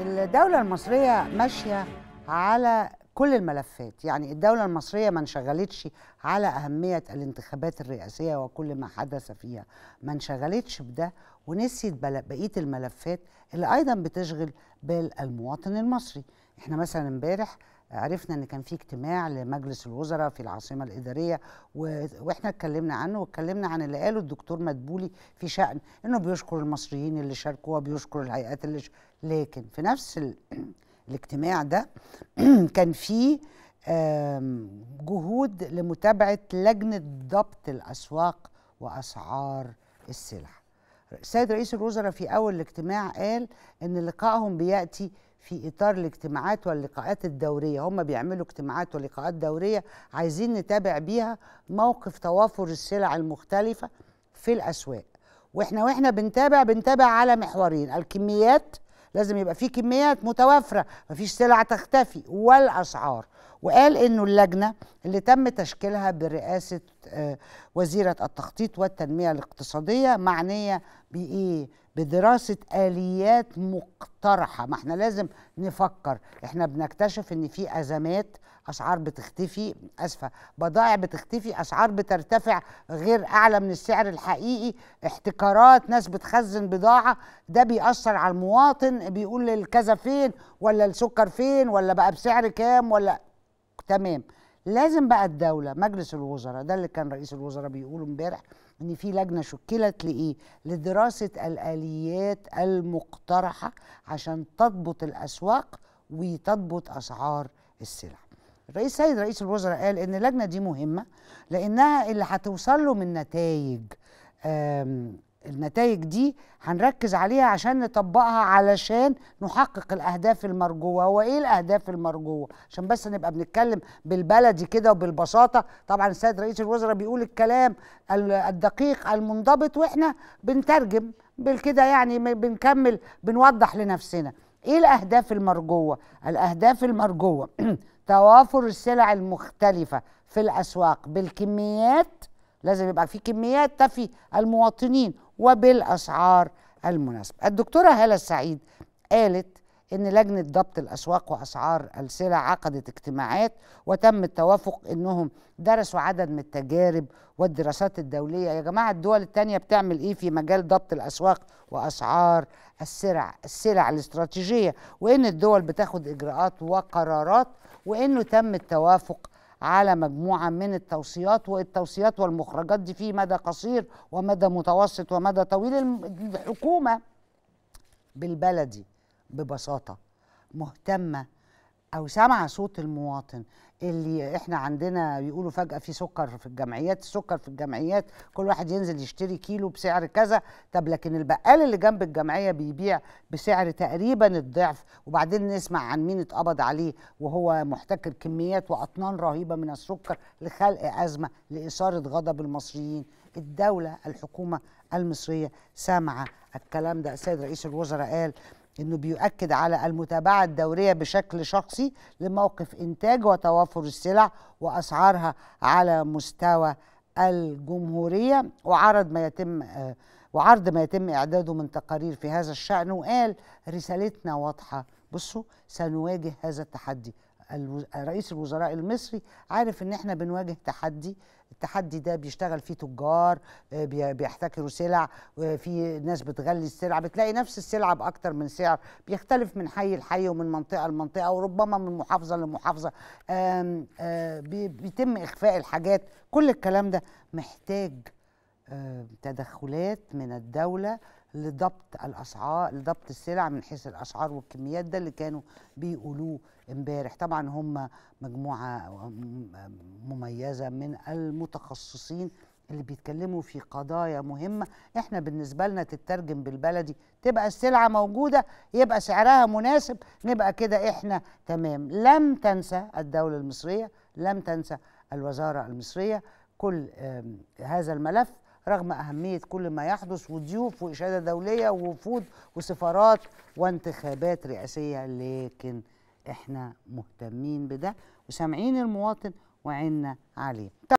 الدولة المصرية ماشية على كل الملفات يعني الدولة المصرية ما انشغلتش على أهمية الانتخابات الرئاسية وكل ما حدث فيها ما انشغلتش بده ونسيت بقية الملفات اللي أيضا بتشغل بال المواطن المصري احنا مثلا امبارح عرفنا ان كان في اجتماع لمجلس الوزراء في العاصمه الاداريه و... واحنا اتكلمنا عنه واتكلمنا عن اللي قاله الدكتور مدبولي في شان انه بيشكر المصريين اللي شاركوا وبيشكر الهيئات اللي ش... لكن في نفس ال... الاجتماع ده كان في جهود لمتابعه لجنه ضبط الاسواق واسعار السلع. السيد رئيس الوزراء في اول الاجتماع قال ان لقائهم بياتي في اطار الاجتماعات واللقاءات الدوريه هم بيعملوا اجتماعات ولقاءات دوريه عايزين نتابع بيها موقف توافر السلع المختلفه في الاسواق واحنا واحنا بنتابع بنتابع على محورين الكميات لازم يبقى في كميات متوافره مفيش سلع تختفي والاسعار وقال انه اللجنه اللي تم تشكيلها برئاسه آه، وزيره التخطيط والتنميه الاقتصاديه معنيه بايه بدراسة آليات مقترحة ما احنا لازم نفكر احنا بنكتشف ان في أزمات أسعار بتختفي أسفة بضائع بتختفي أسعار بترتفع غير أعلى من السعر الحقيقي احتكارات ناس بتخزن بضاعة ده بيأثر على المواطن بيقول للكذا فين ولا السكر فين ولا بقى بسعر كام ولا تمام لازم بقى الدوله مجلس الوزراء ده اللي كان رئيس الوزراء بيقول امبارح ان في لجنه شكلت لايه لدراسه الاليات المقترحه عشان تضبط الاسواق وتضبط اسعار السلع الرئيس سيد رئيس الوزراء قال ان اللجنه دي مهمه لانها اللي هتوصل له من نتائج النتائج دي هنركز عليها عشان نطبقها علشان نحقق الاهداف المرجوه هو ايه الاهداف المرجوه عشان بس نبقى بنتكلم بالبلدي كده وبالبساطه طبعا السيد رئيس الوزراء بيقول الكلام الدقيق المنضبط واحنا بنترجم بالكده يعني بنكمل بنوضح لنفسنا ايه الاهداف المرجوه الاهداف المرجوه توافر السلع المختلفه في الاسواق بالكميات لازم يبقى في كميات تفي المواطنين وبالاسعار المناسبه. الدكتوره هاله السعيد قالت ان لجنه ضبط الاسواق واسعار السلع عقدت اجتماعات وتم التوافق انهم درسوا عدد من التجارب والدراسات الدوليه يا جماعه الدول الثانيه بتعمل ايه في مجال ضبط الاسواق واسعار السلع السلع الاستراتيجيه وان الدول بتاخد اجراءات وقرارات وانه تم التوافق على مجموعه من التوصيات والتوصيات والمخرجات دي في مدى قصير ومدى متوسط ومدى طويل الحكومه بالبلدي ببساطه مهتمه او سمع صوت المواطن اللي احنا عندنا بيقولوا فجاه في سكر في الجمعيات السكر في الجمعيات كل واحد ينزل يشتري كيلو بسعر كذا طب لكن البقال اللي جنب الجمعيه بيبيع بسعر تقريبا الضعف وبعدين نسمع عن مين اتقبض عليه وهو محتكر كميات واطنان رهيبه من السكر لخلق ازمه لاثاره غضب المصريين الدوله الحكومه المصريه سامعه الكلام ده السيد رئيس الوزراء قال انه بيؤكد على المتابعه الدوريه بشكل شخصي لموقف انتاج وتوافر السلع واسعارها على مستوى الجمهوريه وعرض ما يتم وعرض ما يتم اعداده من تقارير في هذا الشان وقال رسالتنا واضحه بصوا سنواجه هذا التحدي رئيس الوزراء المصري عارف ان احنا بنواجه تحدي التحدي ده بيشتغل فيه تجار آه، بيحتكروا سلع في ناس بتغلي السلع بتلاقي نفس السلعه باكتر من سعر بيختلف من حي لحي ومن منطقه لمنطقه وربما من محافظه لمحافظه آم آم آه، بيتم اخفاء الحاجات كل الكلام ده محتاج آه، تدخلات من الدوله لضبط الاسعار لضبط السلع من حيث الاسعار والكميات ده اللي كانوا بيقولوه امبارح طبعا هم مجموعه مميزه من المتخصصين اللي بيتكلموا في قضايا مهمة احنا بالنسبة لنا تترجم بالبلدي تبقى السلعة موجودة يبقى سعرها مناسب نبقى كده احنا تمام لم تنسى الدولة المصرية لم تنسى الوزارة المصرية كل هذا الملف رغم أهمية كل ما يحدث وضيوف وإشادة دولية ووفود وسفارات وانتخابات رئاسية لكن إحنا مهتمين بده وسامعين المواطن وعيننا عليه